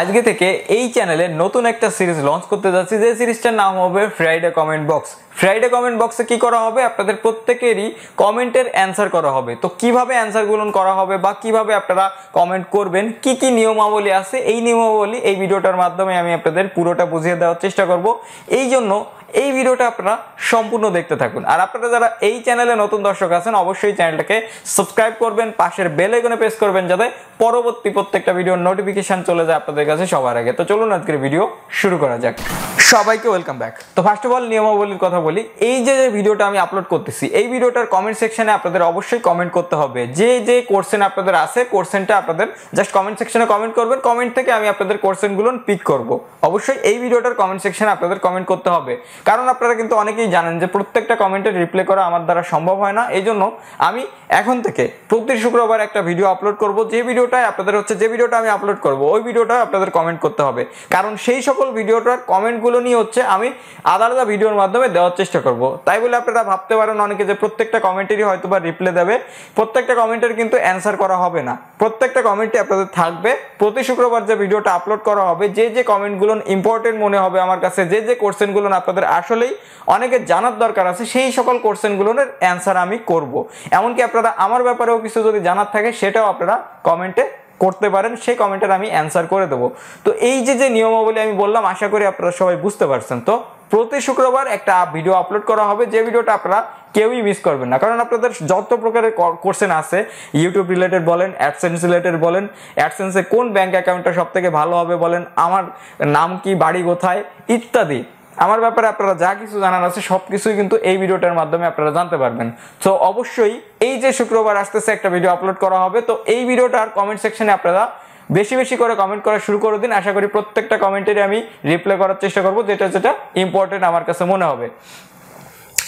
আজকে থেকে এই চ্যানেলে নতুন একটা সিরিজ লঞ্চ করতে যাচ্ছি যে সিরিজটার নাম হবে Friday comment box Friday comment বক্সে কি করা হবে আপনাদের প্রত্যেকেরই কমেন্টের অ্যান্সার করা হবে তো কিভাবে অ্যান্সারগুলো করা হবে বা কিভাবে আপনারা কমেন্ট করবেন কি কি নিয়মাবলী আছে এই নিয়মাবলী এই ভিডিওটার মাধ্যমে আমি আপনাদের পুরোটা বুঝিয়ে দেওয়ার চেষ্টা করব এই জন্য এই ভিডিওটা আপনারা সম্পূর্ণ দেখতে থাকুন আর আপনারা যারা এই চ্যানেলে নতুন দর্শক আছেন অবশ্যই চ্যানেলটাকে সাবস্ক্রাইব করবেন পাশের বেল আইকনে প্রেস করবেন যাতে পরবর্তী প্রত্যেকটা ভিডিওর নোটিফিকেশন চলে যায় আপনাদের কাছে সবার আগে তো চলুন আজকের ভিডিও শুরু করা যাক সবাইকে ওয়েলকাম ব্যাক তো ফার্স্ট অফ অল নিয়মাবলীর কথা বলি এই যে ভিডিওটা আমি আপলোড করতেছি এই ভিডিওটার কমেন্ট সেকশনে আপনাদের অবশ্যই কমেন্ট করতে হবে যে যে কোর্সেন আপনাদের আছে কোর্সেনটা আপনাদের জাস্ট কমেন্ট সেকশনে কমেন্ট করবেন কমেন্ট থেকে আমি আপনাদের কোর্সেনগুলো পিক করব অবশ্যই এই ভিডিওটার কমেন্ট সেকশনে আপনাদের কমেন্ট করতে হবে কারণ আপনারা কিন্তু অনেকেই জানেন যে প্রত্যেকটা কমেন্টের রিপ্লাই করা আমার দ্বারা সম্ভব হয় না এই জন্য আমি এখন থেকে প্রতি শুক্রবার একটা ভিডিও আপলোড করব যে ভিডিওটায় আপনাদের হচ্ছে যে ভিডিওটা আমি আপলোড করব ওই ভিডিওটায় আপনাদের কমেন্ট করতে হবে কারণ সেই সকল ভিডিওটার কমেন্টগুলো নিয়ে হচ্ছে আমি আলাদা আলাদা ভিডিওর মাধ্যমে দেওয়ার চেষ্টা করব তাই বলে আপনারা ভাবতে পারেন অনেকে যে প্রত্যেকটা কমেন্টেরই হয়তো বা রিপ্লাই দেবে প্রত্যেকটা কমেন্টের কিন্তু অ্যান্সার করা হবে না প্রত্যেকটা কমেন্টে আপনাদের থাকবে প্রতি শুক্রবার যে ভিডিওটা আপলোড করা হবে যে যে কমেন্টগুলো ইম্পর্টেন্ট মনে হবে আমার কাছে যে যে কোশ্চেনগুলো আপনাদের আসলেই অনেকের জানার দরকার আছে সেই সকল কোশ্চেনগুলোর অ্যান্সার আমি করব। এমনকি আপনারা আমার ব্যাপারেও কিছু যদি জানার থাকে সেটাও আপনারা কমেন্টে করতে পারেন সেই কমেন্টের আমি অ্যান্সার করে দেবো তো এই যে যে নিয়মাবলী আমি বললাম আশা করি আপনারা সবাই বুঝতে পারছেন তো প্রতি শুক্রবার একটা ভিডিও আপলোড করা হবে যে ভিডিওটা আপনারা কেউই মিস করবেন না কারণ আপনাদের যত প্রকারের কোর্সেন আছে ইউটিউব রিলেটেড বলেন অ্যাডসেন্স রিলেটেড বলেন অ্যাডসেন্সে কোন ব্যাঙ্ক অ্যাকাউন্টটা সবথেকে ভালো হবে বলেন আমার নাম কি বাড়ি কোথায় ইত্যাদি আমার ব্যাপারে আপনারা যা কিছু জানার আছে সব কিছুই কিন্তু এই ভিডিওটার মাধ্যমে আপনারা জানতে পারবেন তো অবশ্যই এই যে শুক্রবার আসতেছে একটা ভিডিও আপলোড করা হবে তো এই ভিডিওটার কমেন্ট সেকশনে আপনারা বেশি বেশি করে কমেন্ট করা শুরু করে দিন আশা করি প্রত্যেকটা কমেন্টেরই আমি রিপ্লাই করার চেষ্টা করব যেটা যেটা ইম্পর্টেন্ট আমার কাছে মনে হবে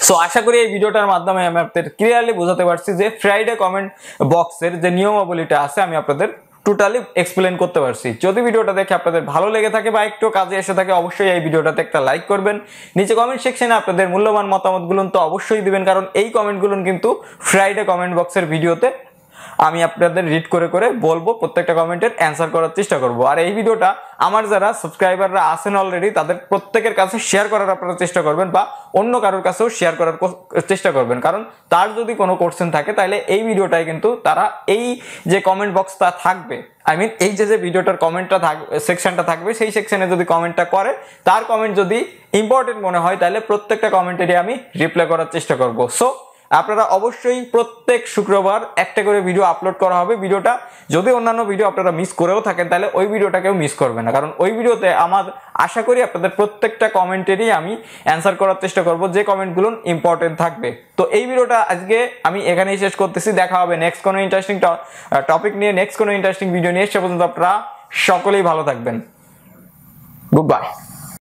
সো আশা করি এই ভিডিওটার মাধ্যমে আমি আপনাদের ক্লিয়ারলি বোঝাতে পারছি যে ফ্রাইডে কমেন্ট বক্সের যে নিয়মাবলীটা আছে আমি আপনাদের টোটালি এক্সপ্লেন করতে পারছি যদি ভিডিওটা দেখে আপনাদের ভালো লেগে থাকে বা একটু কাজে এসে থাকে অবশ্যই এই ভিডিওটাতে একটা লাইক করবেন নিচে কমেন্ট সেকশনে আপনাদের মূল্যবান মতামতগুলো তো অবশ্যই দিবেন কারণ এই কমেন্টগুলো কিন্তু ফ্রাইডে কমেন্ট বক্সের ভিডিওতে আমি আপনাদের রিড করে করে বলবো প্রত্যেকটা কমেন্টের অ্যান্সার করার চেষ্টা করব আর এই ভিডিওটা আমার যারা সাবস্ক্রাইবাররা আছেন অলরেডি তাদের প্রত্যেকের কাছে শেয়ার করার আপনারা চেষ্টা করবেন বা অন্য কারোর কাছেও শেয়ার করার চেষ্টা করবেন কারণ তার যদি কোনো কোশ্চেন থাকে তাহলে এই ভিডিওটাই কিন্তু তারা এই যে কমেন্ট বক্সটা থাকবে আই মিন এই যে যে ভিডিওটার কমেন্টটা থাক সেকশনটা থাকবে সেই সেকশনে যদি কমেন্টটা করে তার কমেন্ট যদি ইম্পর্টেন্ট মনে হয় তাহলে প্রত্যেকটা কমেন্টেরই আমি রিপ্লাই করার চেষ্টা করব সো আপনারা অবশ্যই প্রত্যেক শুক্রবার একটা করে ভিডিও আপলোড করা হবে ভিডিওটা যদি অন্যান্য ভিডিও আপনারা মিস করেও থাকেন তাহলে ওই ভিডিওটাকেও মিস করবে না কারণ ওই ভিডিওতে আমার আশা করি আপনাদের প্রত্যেকটা কমেন্টেরই আমি অ্যান্সার করার চেষ্টা করব যে কমেন্টগুলো ইম্পর্টেন্ট থাকবে তো এই ভিডিওটা আজকে আমি এখানেই শেষ করতেছি দেখা হবে নেক্সট কোনো ইন্টারেস্টিং টপিক নিয়ে নেক্সট কোনো ইন্টারেস্টিং ভিডিও নিয়ে সে পর্যন্ত আপনারা সকলেই ভালো থাকবেন গুড বাই